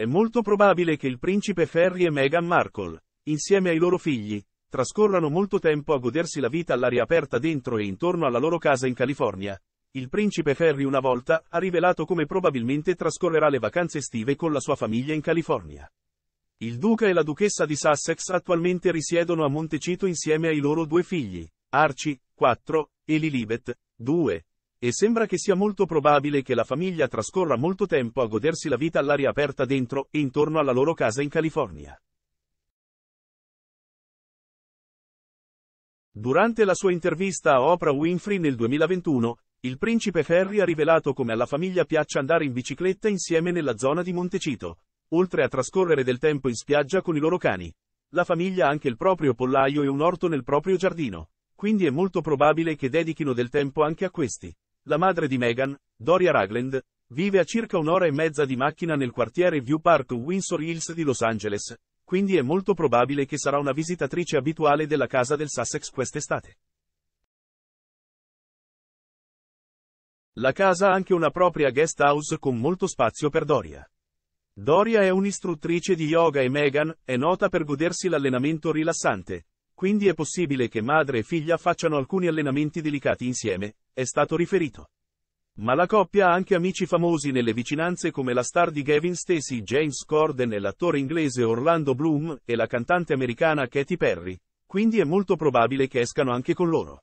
È molto probabile che il principe Ferry e Meghan Markle, insieme ai loro figli, trascorrano molto tempo a godersi la vita all'aria aperta dentro e intorno alla loro casa in California. Il principe Ferry una volta ha rivelato come probabilmente trascorrerà le vacanze estive con la sua famiglia in California. Il duca e la duchessa di Sussex attualmente risiedono a Montecito insieme ai loro due figli, Archie, 4, e Lilibet, 2. E sembra che sia molto probabile che la famiglia trascorra molto tempo a godersi la vita all'aria aperta dentro e intorno alla loro casa in California. Durante la sua intervista a Oprah Winfrey nel 2021, il principe Ferry ha rivelato come alla famiglia piaccia andare in bicicletta insieme nella zona di Montecito, oltre a trascorrere del tempo in spiaggia con i loro cani. La famiglia ha anche il proprio pollaio e un orto nel proprio giardino, quindi è molto probabile che dedichino del tempo anche a questi. La madre di Meghan, Doria Ragland, vive a circa un'ora e mezza di macchina nel quartiere View Park Windsor Hills di Los Angeles, quindi è molto probabile che sarà una visitatrice abituale della casa del Sussex quest'estate. La casa ha anche una propria guest house con molto spazio per Doria. Doria è un'istruttrice di yoga e Meghan è nota per godersi l'allenamento rilassante, quindi è possibile che madre e figlia facciano alcuni allenamenti delicati insieme, è stato riferito. Ma la coppia ha anche amici famosi nelle vicinanze come la star di Gavin Stacy James Corden e l'attore inglese Orlando Bloom e la cantante americana Katy Perry, quindi è molto probabile che escano anche con loro.